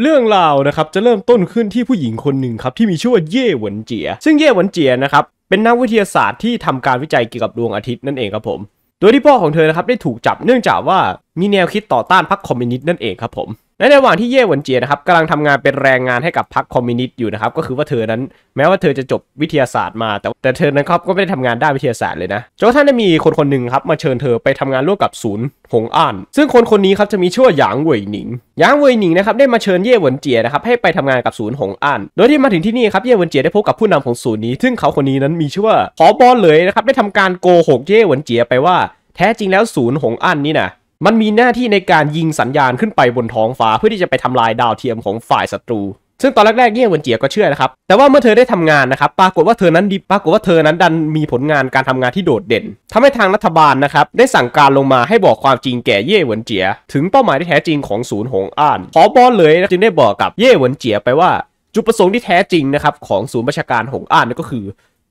เรื่องราวนะครับจะเริ่มต้นขึ้นที่ผู้หญิงคนหนึ่งครับที่มีชื่อว่าเย่หวนเจีย ซึ่งเย่หวนเจียนะครับเป็นนักวิทยาศาสตร์ที่ทำการวิจัยเกี่ยวกับดวงอาทิตย์นั่นเองครับผม โดยที่พ่อของเธอนะครับได้ถูกจับเนื่องจากว่ามีแนวคิดต่อต้านพรรคคอมมิวนิสต์นั่นเองครับผมและในระหว่างที่เย่หวนเจียนะครับกำลังทำงานเป็นแรงงานให้กับพรรคคอมมิวนิสต์อยู่นะครับก็คือว่าเธอนั้นแม้ว่าเธอจะจบวิทยาศาสตร์มา แต่แต่เธอนั้นครับก็ไม่ได้ทำงานด้านวิทยาศาสตร์เลยนะจนท่านได้มีคนคนหนึ่งครับมาเชิญเธอไปทำงานร่วมกับศูนย์หงอ่านซึ่งคนคนนี้ครับจะมีชื่อหยางเว่ยหนิงหยางเว่ยหนิงนะครับได้มาเชิญเย่หวนเจียนะครับให้ไปทำงานกับศูนย์หงอ่านโดยที่มาถึงที่นี่ครับเย่หวนเจียได้พบกับผู้นำของศูนย์นี้ ซึ่งเขาคนนี้นั้นมีชื่อว่าขอบอลเลยนะครับได้ทาการโกหกเย่หวนเจียไปว่าแท้จริงแล้วศูนย์หงอ่านนี่นะมันมีหน้าที่ในการยิงสัญญาณขึ้นไปบนท้องฟ้าเพื่อที่จะไปทำลายดาวเทียมของฝ่ายศัตรู ซึ่งตอนแรกๆเย่ยวนเจียก็เชื่อนะครับ แต่ว่าเมื่อเธอได้ทำงานนะครับปรากฏว่าเธอนั้นดีปรากฏว่าเธอนั้นดันมีผลงานการทำงานที่โดดเด่น ทำให้ทางรัฐบาลนะครับได้สั่งการลงมาให้บอกความจริงแก่เย่เวินเจียถึงเป้าหมายที่แท้จริงของศูนย์หงอานขอบอลเลยจึงได้บอกกับเย่เวินเจียไปว่าจุดประสงค์ที่แท้จริงนะครับของศูนย์ประชาการหงอานก็คือ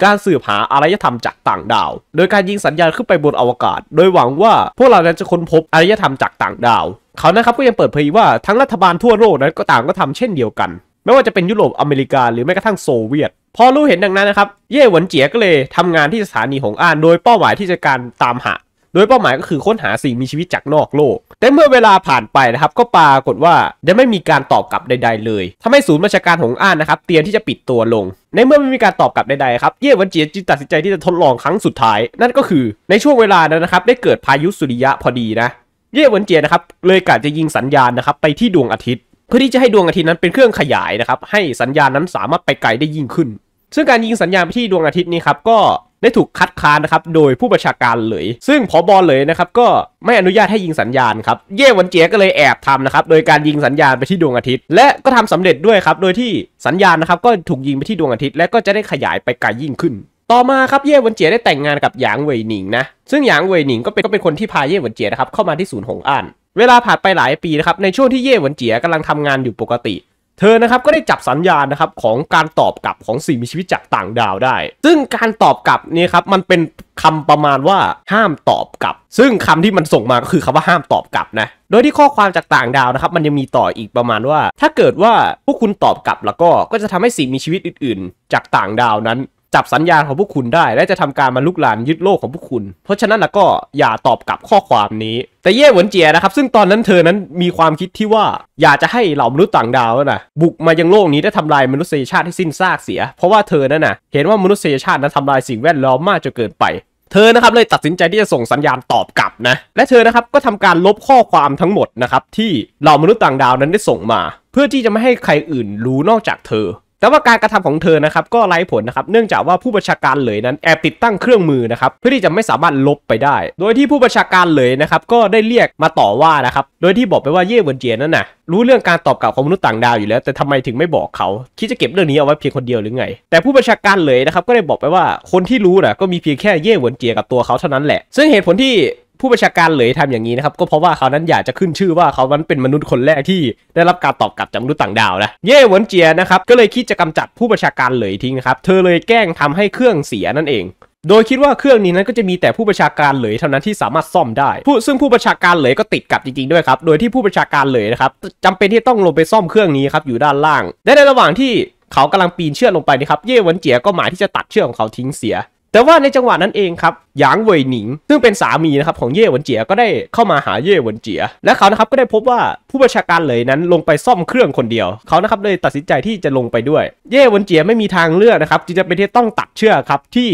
การสืบหาอารยธรรมจากต่างดาว โดยการยิงสัญญาณขึ้นไปบนอวกาศ โดยหวังว่าพวกเราจะค้นพบอารยธรรมจากต่างดาว เขานะครับก็ยังเปิดเผยว่าทั้งรัฐบาลทั่วโลกนั้นก็ต่างก็ทำเช่นเดียวกัน ไม่ว่าจะเป็นยุโรป อเมริกา หรือแม้กระทั่งโซเวียต พอรู้เห็นดังนั้นนะครับ เย่หวนเจียก็เลยทำงานที่สถานีหงอ่าน โดยเป้าหมายที่จะการตามหาโดยเป้าหมายก็คือค้นหาสิ่งมีชีวิตจากนอกโลก แต่เมื่อเวลาผ่านไปนะครับ ก็ปรากฏว่ายังไม่มีการตอบกลับใดๆเลย ทำให้ศูนย์ราชการของอ้านนะครับ เตรียมที่จะปิดตัวลง ในเมื่อไม่มีการตอบกลับใดๆครับเย่วันเจียจึงตัดสินใจที่จะทดลองครั้งสุดท้ายนั่นก็คือ ในช่วงเวลานั้นนะครับ ได้เกิดพายุสุริยะพอดีนะเย่วันเจียนะครับเลยกะจะยิงสัญญาณนะครับไปที่ดวงอาทิตย์ เพื่อที่จะให้ดวงอาทิตย์นั้นเป็นเครื่องขยายนะครับ ให้สัญญาณนั้นสามารถไปไกลได้ยิ่งขึ้น ซึ่งการยิงสัญญาณไปที่ดวงอาทิตย์นี้ครับก็ได้ถูกคัดค้านนะครับโดยผู้ประชาการเลย ซึ่งพอบอลเลยนะครับก็ไม่อนุญาตให้ยิงสัญญาณครับเย่วันเจียก็เลยแอบทำนะครับโดยการยิงสัญญาณไปที่ดวงอาทิตย์ และก็ทำสำเร็จด้วยครับโดยที่สัญญาณนะครับก็ถูกยิงไปที่ดวงอาทิตย์ และก็จะได้ขยายไปไกลยิ่งขึ้น ต่อมาครับเย่วันเจียได้แต่งงานกับหยางเวยหนิงนะซึ่งหยางเวยหนิงก็เป็นก็เป็นคนที่พาเย่วันเจียนะครับเข้ามาที่ศูนย์หงอ่านเวลาผ่านไปหลายปีนะครับในช่วงที่เย่วันเจียกำลังทำงานอยู่ปกติเธอนะครับก็ได้จับสัญญาณนะครับของการตอบกลับของสิ่งมีชีวิตจากต่างดาวได้ ซึ่งการตอบกลับเนี่ยครับมันเป็นคำประมาณว่าห้ามตอบกลับ ซึ่งคำที่มันส่งมาก็คือคำว่าห้ามตอบกลับนะโดยที่ข้อความจากต่างดาวนะครับ มันยังมีต่ออีกประมาณว่า ถ้าเกิดว่าพวกคุณตอบกลับ แล้วก็ ก็จะทำให้สิ่งมีชีวิตอื่นๆ จากต่างดาวนั้นจับสัญญาณของพวกคุณได้และจะทำการมาลุกลานยึดโลกของพวกคุณ เพราะฉะนั้นนะก็อย่าตอบกลับข้อความนี้ แต่เย่หวนเจียนะครับ ซึ่งตอนนั้นเธอนั้นมีความคิดที่ว่าอยากจะให้เหล่ามนุษย์ต่างดาวนะบุกมายังโลกนี้และทำลายมนุษยชาติให้สิ้นซากเสีย เพราะว่าเธอนั้นนะเห็นว่ามนุษยชาตินั้นทำลายสิ่งแวดล้อมมากจนเกินไป เธอนะครับเลยตัดสินใจที่จะส่งสัญญาณตอบกลับนะ และเธอนะครับก็ทำการลบข้อความทั้งหมดนะครับที่เหล่ามนุษย์ต่างดาวนั้นได้ส่งมา เพื่อที่จะไม่ให้ใครอื่นรู้นอกจากเธอแต่ว่าการกระทำของเธอนะครับก็ไร้ผลนะครับเนื่องจากว่าผู้บัญชาการเหลยนั้นแอบติดตั้งเครื่องมือนะครับเพื่อที่จะไม่สามารถลบไปได้โดยที่ผู้บัญชาการเหลยนะครับก็ได้เรียกมาต่อว่านะครับโดยที่บอกไปว่าเย่เวินเจียนนั่นน่ะรู้เรื่องการตอบกลับของมนุษย์ต่างดาวอยู่แล้วแต่ทำไมถึงไม่บอกเขาคิดจะเก็บเรื่องนี้เอาไว้เพียงคนเดียวหรือไงแต่ผู้บัญชาการเหลยนะครับก็ได้บอกไปว่าคนที่รู้นะก็มีเพียงแค่เย่เวินเจียกับตัวเขาเท่านั้นแหละซึ่งเหตุผลที่ผู้ประชาการเหลยทำอย่างนี้นะครับก็เพราะว่าเขานั้นอยากจะขึ้นชื่อว่าเขานั้นเป็นมนุษย์คนแรกที่ ได้รับการตอบกลับจากมนุษย์ต่างดาวนะเย่หวนเจียนะครับก็เลยคิดจะกำจัดผู้ประชาการเหลยทิ้งครับเธอเลยแกล้งทำให้เครื่องเสียนั่นเอง โดยคิดว่าเครื่องนี้นั้นก็จะมีแต่ผู้ประชาการเหลยเท่านั้นที่สามารถซ่อมได้ผู้ซึ่งผู้ประชาการเหลยก็ติดกับจริง ๆด้วยครับโดยที่ผู้ประชาการเหลยนะครับจำเป็นที่ต้องลงไปซ่อมเครื่องนี้ครับอยู่ด้านล่างและในระหว่างที่เขากำลังปีนเชือกลงไปนะครับเย่หวนเจียก็หมายที่จะตัดเชือกของเขาทิ้งเสียแต่ว่าในจังหวะนั้นเองครับหยางเว่ยหนิง ซึ่งเป็นสามีนะครับ ของเย่หวนเจียก็ได้เข้ามาหาเย่หวนเจีย และเขานะครับก็ได้พบว่าผู้ประชาการเลยนั้นลงไปซ่อมเครื่องคนเดียวเขานะครับเลยตัดสินใจที่จะลงไปด้วยเย่หวนเจียไม่มีทางเลือกนะครับจึงจะเป็นที่ต้องตัดเชือกครับที่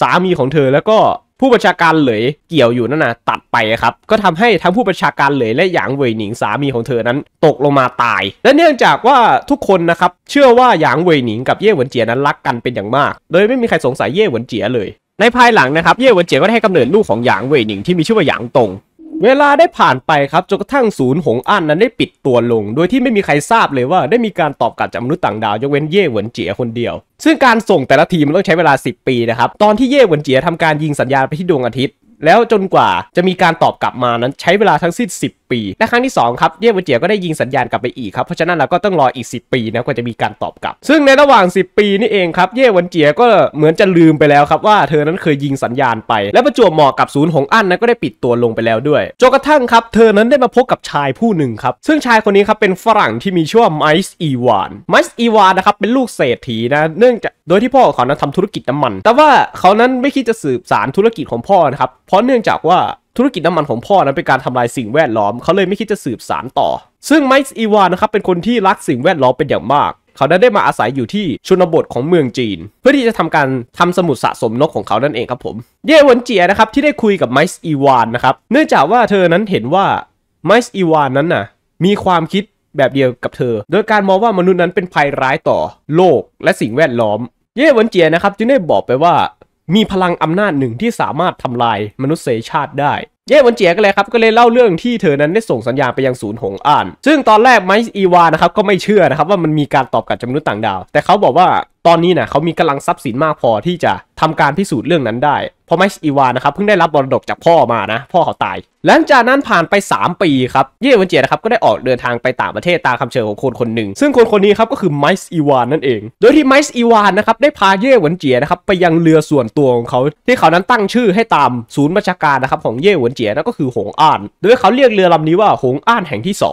สามีของเธอแล้วก็ผู้บัญชาการเหลยเกี่ยวอยู่นั่นนะตัดไปครับก็ทำให้ทั้งผู้บัญชาการเหลยและหยางเวยหนิงสามีของเธอนั้นตกลงมาตาย และเนื่องจากว่าทุกคนนะครับเชื่อว่าหยางเวยหนิง กับเย่หวนเจียนั้นรักกันเป็นอย่างมาก โดยไม่มีใครสงสัยเย่หวนเจียเลย ในภายหลังนะครับ เย่หวนเจียก็ได้ให้กำเนิดลูกของหยางเวยหนิงที่มีชื่อว่าหยางตงเวลาได้ผ่านไปครับจนกระทั่งศูนย์หงอั้นนั้นได้ปิดตัวลง โดยที่ไม่มีใครทราบเลยว่าได้มีการตอบกลับจากมนุษย์ต่างดาวยกเว้นเย่เหวินเจียคนเดียว ซึ่งการส่งแต่ละทีมันต้องใช้เวลา 10 ปีนะครับตอนที่เย่เหวินเจียทำการยิงสัญญาณไปที่ดวงอาทิตย์ แล้วจนกว่าจะมีการตอบกลับมานั้นใช้เวลาทั้งสิ้น10ปีและครั้งที่2ครับเย่เวนเจียก็ได้ยิงสัญญาณกลับไปอีกครับเพราะฉะนั้นเราก็ต้องรออีก10 ปีนะกว่าจะมีการตอบกลับซึ่งในระหว่าง 10 ปีนี่เองครับเย่เวนเจียก็เหมือนจะลืมไปแล้วครับว่าเธอนั้นเคยยิงสัญญาณไป และประจวบเหมาะกับศูนย์หงอั้นนะก็ได้ปิดตัวลงไปแล้วด้วยจนกระทั่งครับ เธอนั้นได้มาพบกับชายผู้หนึ่งครับซึ่งชายคนนี้ครับเป็นฝรั่งที่มีชื่อว่าไมซ์อีวานไมซ์อีวานนะครับเป็นลูกเศรษฐีนะเนื่องจาก โดยที่พ่อของเขานั้นทำธุรกิจน้ำมัน แต่ว่าเขานั้นไม่คิดจะสืบสารธุรกิจของพ่อนะครับเพราะเนื่องจากว่าธุรกิจน้ำมันของพ่อนั้นเป็นการทำลายสิ่งแวดล้อม เขาเลยไม่คิดจะสืบสารต่อ ซึ่งไมค์อีวานนะครับเป็นคนที่รักสิ่งแวดล้อมเป็นอย่างมากเขาได้มาอาศัยอยู่ที่ชนบทของเมืองจีน เพื่อที่จะทำการทำสมุดสะสมนกของเขานั่นเองครับผมเย่วนเจียนะครับที่ได้คุยกับไมค์อีวานนะครับเนื่องจากว่าเธอนั้นเห็นว่าไมค์อีวานนั้นน่ะมีความคิดแบบเดียวกับเธอ โดยการมองว่ามนุษย์นั้นเป็นภัยร้ายต่อ โลก และสิ่งแวดล้อม เย่วนเจียนะครับจึงได้บอกไปว่ามีพลังอำนาจหนึ่งที่สามารถทำลายมนุษยชาติได้ เย่วันเจียกันเลยครับ ก็เลยเล่าเรื่องที่เธอนั้นได้ส่งสัญญาณไปยังศูนย์หงอ่าน ซึ่งตอนแรกไมซ์อีวานะครับก็ไม่เชื่อนะครับว่ามันมีการตอบกลับจากมนุษย์ต่างดาว แต่เขาบอกว่าตอนนี้นะเขามีกำลังทรัพย์สินมากพอที่จะทำการพิสูจน์เรื่องนั้นได้เพราะไมซ์อีวานนะครับเพิ่งได้รับบรดกจากพ่อมานะ พ่อเขาตายหลังจากนั้นผ่านไป3ปีครับเย่วันเจนะครับก็ได้ออกเดินทางไปต่างประเทศตามคำเชิญของคนคนหนึ่งซึ่งคนคนนี้ครับก็คือไมซ์อีวานนั่นเอง โดยที่ไมซ์อีวานนะครับได้พาเย่วันเจนะครับไปยังเรือส่วนตัวของเขาที่เขานั้นตั้งชื่อให้ตามศูนย์รญชาการนะครับของเย่วันเจนั่นก็คือหงอ่าน โดยเขาเรียกเรือลำนี้ว่าหงอ่านแห่งที่ 2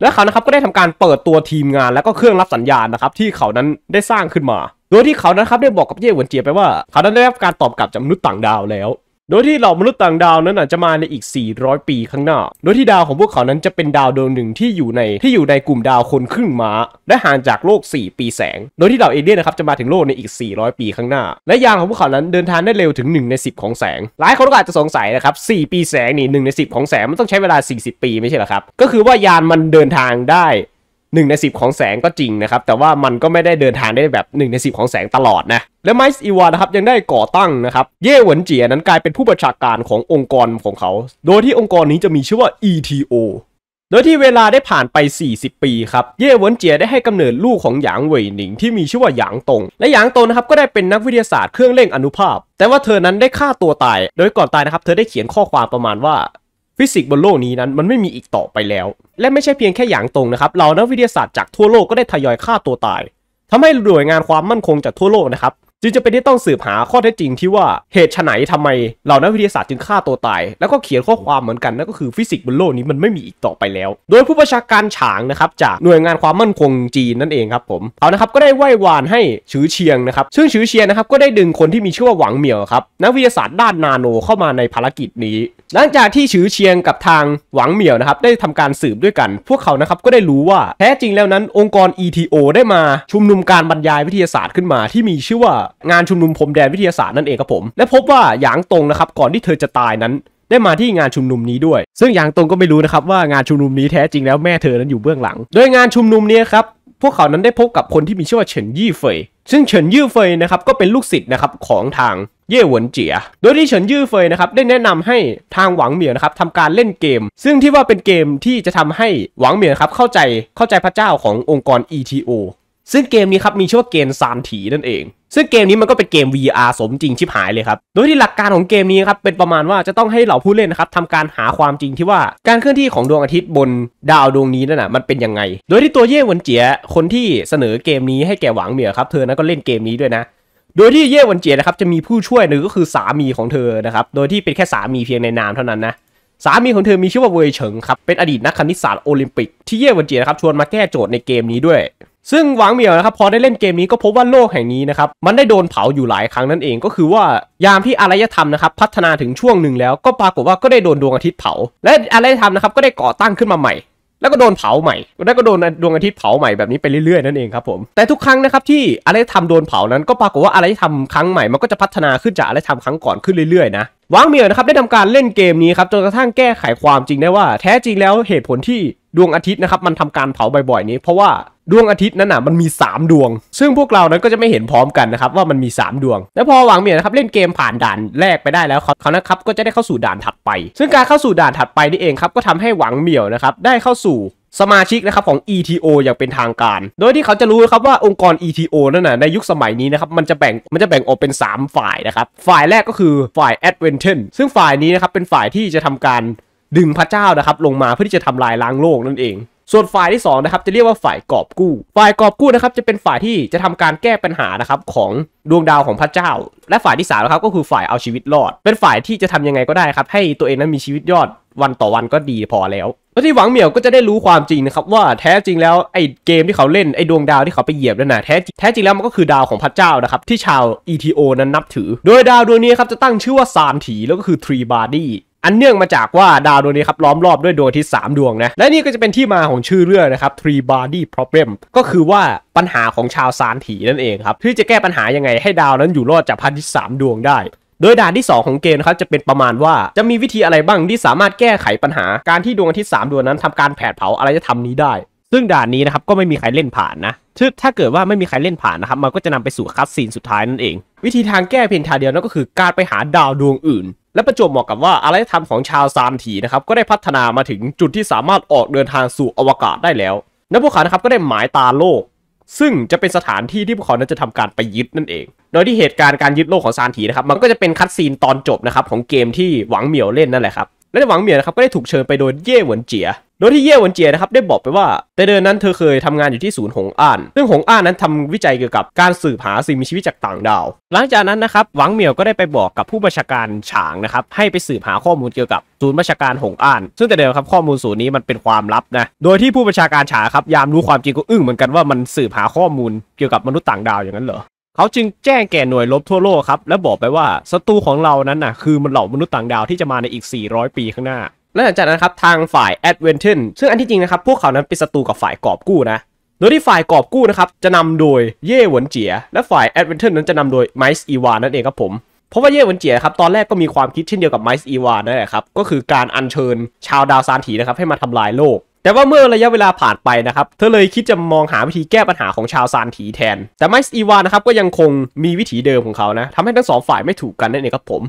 และเขานะครับก็ได้ทำการเปิดตัวทีมงานและก็เครื่องรับสัญญาณนะครับที่เขานั้นได้สร้างขึ้นมา โดยที่เขานะครับได้บอกกับเย่หวนเจียไปว่า เขานั้นได้รับการตอบกลับจากมนุษย์ต่างดาวแล้วโดยที่เหล่ามนุษย์ต่างดาวนั้นอาจจะมาในอีก 400 ปีข้างหน้า โดยที่ดาวของพวกเขานั้นจะเป็นดาวดวงหนึ่งที่อยู่ในที่อยู่ในกลุ่มดาวคนครึ่งม้า และห่างจากโลก 4 ปีแสง โดยที่เหล่าเอเลี่ยนนะครับจะมาถึงโลกในอีก 400 ปีข้างหน้า และยานของพวกเขานั้นเดินทางได้เร็วถึง 1 ใน 10 ของแสง หลายคนก็อาจจะสงสัยนะครับ 4 ปีแสงนี่ 1 ใน 10 ของแสงมันต้องใช้เวลา 40 ปี ไม่ใช่หรอครับ ก็คือว่ายานมันเดินทางได้หนึ่งในสิบของแสงก็จริงนะครับแต่ว่ามันก็ไม่ได้เดินทางได้แบบหนึ่งในสิบของแสงตลอดนะและไมซ์อีวานะครับยังได้ก่อตั้งนะครับ เย่หวนเจียนั้นกลายเป็นผู้ประชาการขององค์กรของเขา โดยที่องค์กรนี้จะมีชื่อว่า ETO โดยที่เวลาได้ผ่านไป 40 ปี ครับเย่เวินเจียได้ให้กำเนิดลูกของหยางเหวยหนิงที่มีชื่อว่าหยางตงและหยางตงนะครับก็ได้เป็นนักวิทยาศาสตร์เครื่องเล่งอนุภาพแต่ว่าเธอนั้นได้ฆ่าตัวตาย โดยก่อนตายนะครับเธอได้เขียนข้อความประมาณว่าฟิสิกส์บนโลกนี้นั้นมันไม่มีอีกต่อไปแล้ว และไม่ใช่เพียงแค่อย่างตรงนะครับ เรานักวิทยาศาสตร์จากทั่วโลกก็ได้ทยอยฆ่าตัวตาย ทำให้หน่วยงานความมั่นคงจากทั่วโลกนะครับจึงจะเป็นที่ต้องสืบหาข้อเท็จจริงที่ว่าเหตุไฉนทำไมเหล่านักวิทยาศาสตร์จึงฆ่าตัวตายแล้วก็เขียนข้อความเหมือนกันนั่นก็คือฟิสิกส์บนโลกนี้มันไม่มีอีกต่อไปแล้วโดยผู้ประชาการฉางนะครับจากหน่วยงานความมั่นคงจีนนั่นเองครับผมเขานะครับก็ได้ไหว้วานให้ชือเชียงนะครับซึ่งชือเชียงนะครับก็ได้ดึงคนที่มีชื่อว่าหวังเหมียวครับ นักวิทยาศาสตร์ด้านนาโนเข้ามาในภารกิจนี้ หลังจากที่ชือเชียงกับทางหวังเหมียวนะครับได้ทำการสืบด้วยกัน พวกเขานะครับก็ได้รู้ว่าแท้จริงแล้วนั้น องค์กร ETO ได้มาชุมนุมการบรรยายวิทยาศาสตร์ขึ้นมาที่มีชื่อว่างานชุมนุมพรมแดนวิทยาศาสตร์นั่นเองครับผม และพบว่าหยางตงนะครับก่อนที่เธอจะตายนั้น ได้มาที่งานชุมนุมนี้ด้วย ซึ่งอย่างตรงก็ไม่รู้นะครับว่า งานชุมนุมนี้แท้จริงแล้วแม่เธอนั้นอยู่เบื้องหลัง โดยงานชุมนุมนี้ครับพวกเขานั้นได้พบกับคนที่มีชื่อว่าเฉินยี่เฟย ซึ่งเฉินยี่เฟยนะครับก็เป็นลูกศิษย์นะครับของทางเย่หวนเจีย โดยที่เฉินยี่เฟยนะครับได้แนะนำให้ทางหวังเหมียวนะครับทำการเล่นเกม ซึ่งที่ว่าเป็นเกมที่จะทำให้หวังเหมียวครับเข้าใจเข้าใจพระเจ้าขององค์กร ETO ซึ่งเกมนี้ครับมีชื่อว่าเกมซามถีนั่นเอง ซึ่งเกมนี้มันก็เป็นเกม VR สมจริงชิบหายเลยครับ โดยที่หลักการของเกมนี้ครับเป็นประมาณว่าจะต้องให้เหล่าผู้เล่นนะครับทำการหาความจริงที่ว่าการเคลื่อนที่ของดวงอาทิตย์บนดาวดวงนี้นั่นน่ะมันเป็นยังไง โดยที่ตัวเย่หวนเจียคนที่เสนอเกมนี้ให้แก่หวังเหมียครับ เธอนะก็เล่นเกมนี้ด้วยนะ โดยที่เย่วันเจียนะครับจะมีผู้ช่วยหนึ่งก็คือสามีของเธอนะครับ โดยที่เป็นแค่สามีเพียงในนามเท่านั้นนะ สามีของเธอมีชื่อว่าเวยเฉิงครับเป็นอดีตนักคณิตศาสตร์โอลิมปิกที่เย่วันเจียนะครับชวนมาแก้โจทย์ในเกมนี้ด้วยซึ่งหวังเหมียวนะครับพอได้เล่นเกมนี้ก็พบว่าโลกแห่งนี้นะครับมันได้โดนเผาอยู่หลายครั้งนั่นเองก็คือว่ายามที่อารยธรรมนะครับ พัฒนาถึงช่วงหนึ่งแล้วก็ปรากฏว่าก็ได้โดนดวงอาทิตย์เผา และอารยธรรมนะครับก็ได้ก่อตั้งขึ้นมาใหม่ แล้วก็โดนเผาใหม่แล้วก็โดนดวงอาทิตย์เผาใหม่แบบนี้ไปเรื่อยๆ นั่นเองครับผมแต่ทุกครั้งนะครับที่อารยธรรมโดนเผานั้นก็ปรากฏว่าอารยธรรมครั้งใหม่ มันก็จะพัฒนาขึ้นจากอารยธรรมครั้งก่อนขึ้นเรื่อยๆนะวังเมียนะครับได้ทำการเล่นเกมนี้ครับจนกระทั่งแก้ไขความจริงได้ว่าแท้จริงแล้วเหตุผลที่ดวงอาทิตย์นะครับมันทำการเผาบ่อยๆนี้ เพราะว่าดวงอาทิตย์นั้นน่ะมันมี3ดวง ซึ่งพวกเรานั้นก็จะไม่เห็นพร้อมกันนะครับว่ามันมี3ดวงแล้วพอหวังเมียนะครับเล่นเกมผ่านด่านแรกไปได้แล้วเขาเขานะครับก็จะได้เข้าสู่ด่านถัดไป ซึ่งการเข้าสู่ด่านถัดไปนี่เองครับก็ทำให้หวังเมียวนะครับได้เข้าสู่สมาชิกนะครับของ ETO อย่างเป็นทางการ โดยที่เขาจะรู้ครับว่าองค์กร ETO นั่นน่ะในยุคสมัยนี้นะครับมันจะแบ่งมันจะแบ่งออกเป็น 3 ฝ่ายนะครับฝ่ายแรกก็คือฝ่าย a d v e n t i o n ซึ่งฝ่ายนี้นะครับเป็นฝ่ายที่จะทำการดึงพระเจ้านะครับลงมาเพื่อที่จะทำลายล้างโลกนั่นเอง ส่วนฝ่ายที่2นะครับจะเรียกว่าฝ่ายกอบกู้ ฝ่ายกอบกู้นะครับจะเป็นฝ่ายที่จะทำการแก้ปัญหานะครับของดวงดาวของพระเจ้า และฝ่ายที่3นะครับก็คือฝ่ายเอาชีวิตรอด เป็นฝ่ายที่จะทำยังไงก็ได้ครับให้ตัวเองนั้นมีชีวิตยอดวันต่อวันก็ดีพอแล้วแล้วที่หวังเหมียวก็จะได้รู้ความจริงนะครับว่าแท้จริงแล้วไอ้เกมที่เขาเล่นไอ้ดวงดาวที่เขาไปเหยียบนั่นนะแท้แท้จริงแล้วมันก็คือดาวของพระเจ้านะครับที่ชาวอีทีโอนั้นนับถือ โดยดาวดวงนี้ครับจะตั้งชื่อว่าซานถีแล้วก็คือทรีบาร์ดี้อันเนื่องมาจากว่าดาวดวงนี้ครับล้อมรอบด้วยดวงอาทิตย์3ดวงนะและนี่ก็จะเป็นที่มาของชื่อเรื่องนะครับ three body problem ก็คือว่าปัญหาของชาวซานถีนั่นเองครับ ที่จะแก้ปัญหายังไงให้ดาวนั้นอยู่รอดจากพันที่3ดวงได้ โดยด่านที่ 2 ของเกมนะครับจะเป็นประมาณว่าจะมีวิธีอะไรบ้างที่สามารถแก้ไขปัญหาการที่ดวงอาทิตย์3ดวงนั้นทำการแผดเผาอะไรจะทำนี้ได้ ซึ่งด่านนี้นะครับก็ไม่มีใครเล่นผ่านนะถ้าเกิดว่าไม่มีใครเล่นผ่านนะครับมันก็จะนำไปสู่คัสซีนสุดท้ายนั่นเอง วิธีทางแก้เพียงทางเดียวนั่นก็คือการไปหาดาวดวงอื่นและประจวบเหมาะกับว่าอารยธรรมของชาวซานถีนะครับก็ได้พัฒนามาถึงจุดที่สามารถออกเดินทางสู่อวกาศได้แล้วและพวกเขานะครับก็ได้หมายตาโลก ซึ่งจะเป็นสถานที่ที่พวกเขานั้นจะทำการไปยึดนั่นเอง โดยที่เหตุการณ์การยึดโลกของซานถีนะครับมันก็จะเป็นคัดซีนตอนจบนะครับของเกมที่หวังเหมียวเล่นนั่นแหละครับและหวังเหมียนนะครับก็ได้ถูกเชิญไปโดยเย่หวนเจีย โดยที่เย่หวนเจียนะครับได้บอกไปว่า แต่เดินนั้นเธอเคยทำงานอยู่ที่ศูนย์หงอ่าน ซึ่งหงอ่านนั้นทำวิจัยเกี่ยวกับการสืบหาสิ่งมีชีวิตจากต่างดาว หลังจากนั้นนะครับ หวังเหมียวก็ได้ไปบอกกับผู้บัญชาการฉางนะครับให้ไปสืบหาข้อมูลเกี่ยวกับ ศูนย์บัญชาการหงอ่านซึ่งแต่เดิมครับข้อมูลศูนย์นี้มันเป็นความลับนะ โดยที่ผู้บัญชาการฉางครับยามรู้ความจริงก็อึ้งเหมือนกันว่ามันสืบหาข้อมูลเกี่ยวกับมนุษย์ต่างดาวอย่างนั้นเหรอเขาจึงแจ้งแก่หน่วยลบทั่วโลกครับและบอกไปว่าศัตรูของเรานั้นน่ะคือมันเหล่ามนุษย์ต่างดาวที่จะมาในอีก 400 ปีข้างหน้า และหลังจากนั้นครับทางฝ่ายแอดเวนเทนซึ่งอันที่จริงนะครับพวกเขานั้นเป็นศัตรูกับฝ่ายกอบกู้นะโดยที่ฝ่ายกอบกู้นะครับจะนำโดยเย่หวนเจีย และฝ่ายแอดเวนเทนนั้นจะนำโดยไมซ์อีวานนั่นเองครับผม เพราะว่าเย่หวนเจียครับตอนแรกก็มีความคิดเช่นเดียวกับไมซ์อีวานนั่นแหละครับก็คือการอัญเชิญชาวดาวซานถีนะครับให้มาทำลายโลกแต่ว่าเมื่อระยะเวลาผ่านไปนะครับ เธอเลยคิดจะมองหาวิธีแก้ปัญหาของชาวซานถีแทน แต่ไมซ์อีวานะครับก็ยังคงมีวิธีเดิมของเขา นะทำให้ทั้งสองฝ่ายไม่ถูกกันนั่นเองครับผม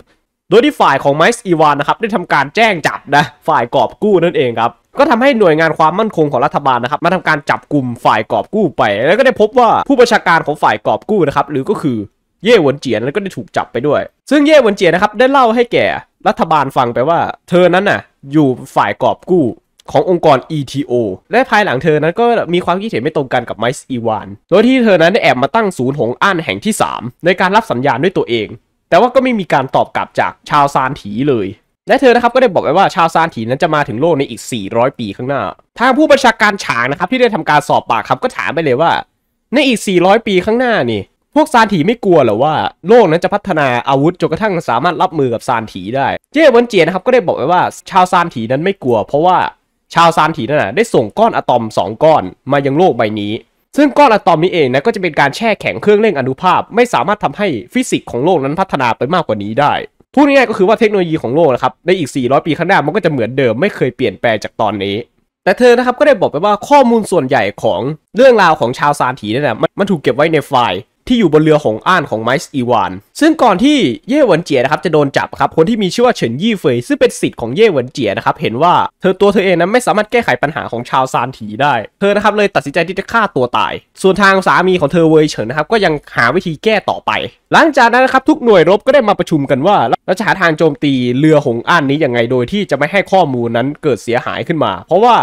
โดยที่ฝ่ายของไมซ์อีวานนะครับได้ทำการแจ้งจับนะฝ่ายกอบกู้นั่นเองครับ ก็ทำให้หน่วยงานความมั่นคงของรัฐบาลนะครับ มาทำการจับกลุ่มฝ่ายกอบกู้ไป แล้วก็ได้พบว่าผู้ประชาการของฝ่ายกอบกู้นะครับ หรือก็คือเย่หวนเจียนแล้วก็ได้ถูกจับไปด้วย ซึ่งเย่หวนเจียนนะครับได้เล่าให้แก่รัฐบาลฟังไปว่า เธอนั้นน่ะอยู่ฝ่ายกอบกู้ขององค์กร ETO และภายหลังเธอนั้นก็มีความคิดเห็นไม่ตรงกันกับไมซ์อีวาน โดยที่เธอนั้นได้แอบมาตั้งศูนย์หงอั้นแห่งที่ 3 ในการรับสัญญาณด้วยตัวเอง แต่ว่าก็ไม่มีการตอบกลับจากชาวซานถีเลย และเธอนะครับก็ได้บอกไว้ว่าชาวซานถีนั้นจะมาถึงโลกในอีก 400 ปีข้างหน้า ทางผู้บัญชาการฉางนะครับที่ได้ทำการสอบปากคำก็ถามไปเลยว่า ในอีก 400 ปีข้างหน้านี่ พวกซานถีไม่กลัวหรอว่า โลกนั้นจะพัฒนาอาวุธจนกระทั่งสามารถรับมือกับซานถีได้ เจ้วันเจียนะครับก็ได้บอกไว้ว่าชาวซานถีนั้นไม่กลัว เพราะว่าชาวซานถีนั่นนะได้ส่งก้อนอะตอม 2ก้อนมายังโลกใบนี้ ซึ่งก้อนอะตอมนี้เองนะก็จะเป็นการแช่แข็งเครื่องเล่งอนุภาพ ไม่สามารถทำให้ฟิสิกส์ของโลกนั้นพัฒนาไปมากกว่านี้ได้พูดง่ายๆก็คือว่าเทคโนโลยีของโลกนะครับในอีก 400 ปีข้างหน้ามันก็จะเหมือนเดิมไม่เคยเปลี่ยนแปลงจากตอนนี้ แต่เธอนะครับก็ได้บอกไปว่าข้อมูลส่วนใหญ่ของเรื่องราวของชาวซานถีนั่นนะมันถูกเก็บไว้ในไฟล์ที่อยู่บนเรือของอ้านของไมซ์อีวาน ซึ่งก่อนที่เย่หวนเจียนะครับจะโดนจับครับ คนที่มีชื่อว่า เฉินยี่เฟยซึ่งเป็นสิทธิ์ของเย่หวนเจียนะครับเห็นว่าเธอตัวเธอเองนั้นไม่สามารถแก้ไขปัญหาของชาวซานถีได้ เธอนะครับเลยตัดสินใจที่จะฆ่าตัวตาย ส่วนทางสามีของเธอเวยเฉินนะครับก็ยังหาวิธีแก้ต่อไป หลังจากนั้นนะครับทุกหน่วยรบก็ได้มาประชุมกันว่าเราจะหาทางโจมตีเรือหงอ้านนี้ยังไงโดยที่จะไม่ให้ข้อมูลนั้นเกิดเสียหายขึ้นมา เพราะว่า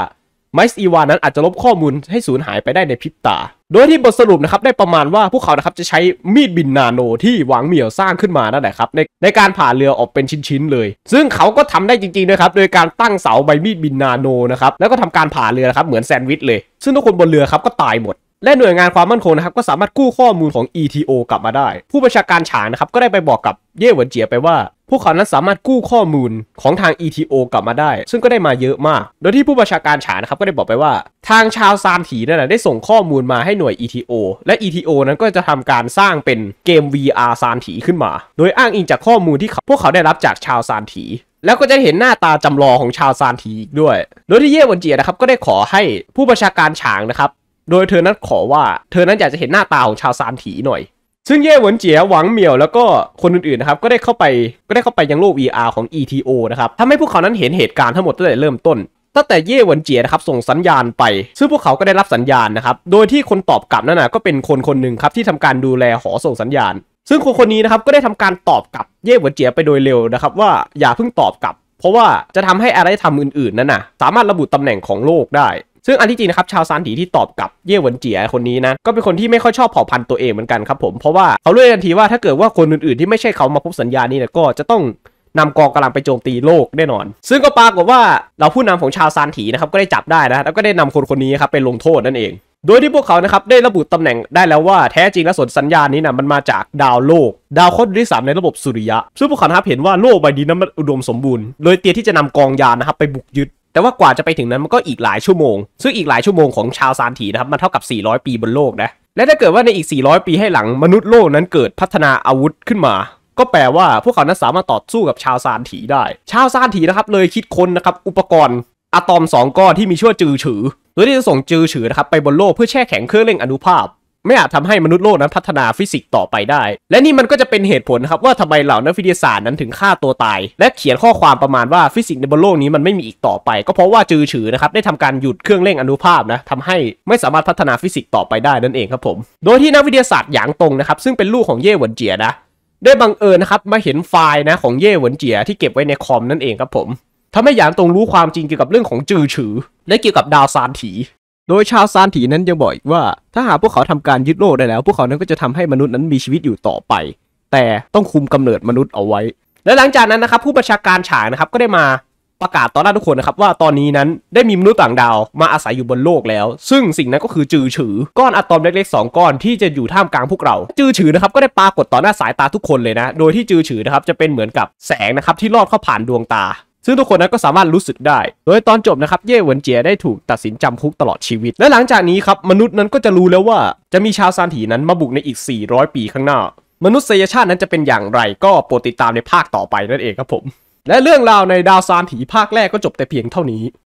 ไมซ์อีวานั้นอาจจะลบข้อมูลให้สูญหายไปได้ในพริบตา โดยที่บทสรุปนะครับได้ประมาณว่าพวกเขานะครับจะใช้มีดบินนาโนที่หวังเหมียวสร้างขึ้นมานั่นแหละครับในในการผ่าเรือออกเป็นชิ้น ๆ เลย ซึ่งเขาก็ทำได้จริงๆนะครับโดยการตั้งเสาใบมีดบินนาโนนะครับแล้วก็ทำการผ่าเรือนะครับเหมือนแซนด์วิชเลย ซึ่งทุกคนบนเรือครับก็ตายหมดและหน่วยงานความมั่นคงนะครับก็สามารถกู้ข้อมูลของ ETO กลับมาได้ ผู้บัญชาการฉางนะครับก็ได้ไปบอกกับเย่หวนเจียไปว่า พวกเขานั้นสามารถกู้ข้อมูลของทาง ETO กลับมาได้ ซึ่งก็ได้มาเยอะมาก โดยที่ผู้บัญชาการฉางนะครับก็ได้บอกไปว่า ทางชาวซามถีนั่นได้ส่งข้อมูลมาให้หน่วย ETO และ ETO นั้นก็จะทำการสร้างเป็นเกม VR ซามถีขึ้นมาโดยอ้างอิงจากข้อมูลที่ พวกเขาได้รับจากชาวซามถีแล้วก็จะเห็นหน้าตาจำลองของชาวซานทีอีกด้วย โดยที่เย่วันเจียนะครับก็ได้ขอให้ผู้บัญชาการฉางนะครับโดยเธอนั้นขอว่า เธอนั้นอยากจะเห็นหน้าตาของชาวซานถีหน่อย ซึ่งเย่หวนเจีย หวังเหมียวแล้วก็คนอื่นๆ นะครับก็ได้เข้าไปก็ได้เข้าไปยังโลก v r ของ ETO นะครับทำให้พวกเขานั้นเห็นเหตุการณ์ทั้งหมดตั้งแต่เริ่มต้นตั้งแต่เย่หวนเจียนะครับส่งสัญญาณไปซึ่งพวกเขาก็ได้รับสัญญาณนะครับโดยที่คนตอบกลับนั่นนะก็เป็นคนคนหนึ่งครับที่ทำการดูแลหอส่งสัญญาณ ซึ่งคนคนนี้นะครับก็ได้ทำการตอบกลับเย่หวนเจียไปโดยเร็วนะครับว่าอย่าเพิ่งตอบกลับ เพราะว่าจะทำให้อะไรทำอื่นๆ นั้นนะสามารถระบุตำแหน่งของโลกได้ซึ่งอันที่จริงนะครับชาวซานถีที่ตอบกับเย่หวนเจียคนนี้นะก็เป็นคนที่ไม่ค่อยชอบเผ่าพันธุ์ตัวเองเหมือนกันครับผมเพราะว่าเขาเลือกทันทีว่าถ้าเกิดว่าคนอื่น ๆที่ไม่ใช่เขามาพบสัญญานี้เนี่ยก็จะต้องนำกองกำลังไปโจมตีโลกแน่นอน ซึ่งก็ปรากฏว่าเราผู้นำของชาวซานถีนะครับก็ได้จับได้นะแล้วก็ได้นำคนคนนี้ครับไปลงโทษนั่นเอง โดยที่พวกเขานะครับได้ระบุตำแหน่งได้แล้วว่าแท้จริงแล้วสนสัญญานี้นะมันมาจากดาวโลก ดาวโครที่สามในระบบสุริยะซึ่งพวกเขาครับเห็นว่าโลกใบนี้นั้นมันอุดมสมบูรณ์เลยเตรียมที่จะนำกองยานนะครับไปบุกยึดแต่ว่ากว่าจะไปถึงนั้นมันก็อีกหลายชั่วโมงซึ่งอีกหลายชั่วโมงของชาวซานถีนะครับ มันเท่ากับ 400 ปีบนโลกนะและถ้าเกิดว่าในอีก 400 ปีให้หลังมนุษย์โลกนั้นเกิดพัฒนาอาวุธขึ้นมา ก็แปลว่าพวกเขานั้นสามารถต่อสู้กับชาวซานถีได้ ชาวซานถีนะครับเลยคิดค้นนะครับอุปกรณ์ อะตอม2ก้อนที่มีชื่อวจือฉือโดยที่จะส่งจือฉือนะครับไปบนโลกเพื่อแช่แข็งเครื่องเล่งอนุภาพไม่อาจทำให้มนุษย์โลกนั้นพัฒนาฟิสิกส์ต่อไปได้ และนี่มันก็จะเป็นเหตุผลครับว่าทำไมเหล่านักวิทยาศาสตร์นั้นถึงฆ่าตัวตาย และเขียนข้อความประมาณว่าฟิสิกส์ในบนโลกนี้มันไม่มีอีกต่อไป ก็เพราะว่าจือฉือนะครับได้ทำการหยุดเครื่องเร่งอนุภาพนะทำให้ไม่สามารถพัฒนาฟิสิกส์ต่อไปได้นั่นเองครับผม โดยที่นักวิทยาศาสตร์หยางตงนะครับซึ่งเป็นลูกของเย่หวนเจียนะได้บังเอิญนะครับมาเห็นไฟล์นะของเย่หวนเจีย ที่เก็บไว้ในคอมนั่นเองครับผมทำให้หยางตงรู้ความจริงเกี่ยวกับเรื่องของจือฉือ และเกี่ยวกับดาวซานถีโดยชาวซานถีนั้นยังบอกอีกว่า ถ้าหากพวกเขาทำการยึดโลกได้แล้ว พวกเขานั้นก็จะทำให้มนุษย์นั้นมีชีวิตอยู่ต่อไป แต่ต้องคุมกำเนิดมนุษย์เอาไว้ และหลังจากนั้นนะครับผู้บัญชาการฉากนะครับก็ได้มาประกาศต่อหน้าทุกคนนะครับว่าตอนนี้นั้นได้มีมนุษย์ต่างดาวมาอาศัยอยู่บนโลกแล้ว ซึ่งสิ่งนั้นก็คือจือฉือก้อนอะตอมเล็ก ๆ 2 ก้อนที่จะอยู่ท่ามกลางพวกเรา จือฉือนะครับก็ได้ปรากฏต่อหน้าสายตาทุกคนเลยนะโดยที่จือฉือนะครับจะเป็นเหมือนกับแสงนะครับที่ลอดเข้าผ่านดวงตาซึ่งทุกคนนั้นก็สามารถรู้สึกได้ โดยตอนจบนะครับเย่เหวินเจียได้ถูกตัดสินจำคุกตลอดชีวิต และหลังจากนี้ครับ มนุษย์นั้นก็จะรู้แล้วว่า จะมีชาวซานถีนั้นมาบุกในอีก 400 ปีข้างหน้า มนุษยชาตินั้นจะเป็นอย่างไรก็โปรดติดตามในภาคต่อไปนั่นเองครับผม และเรื่องราวในดาวซานถีภาคแรกก็จบแต่เพียงเท่านี้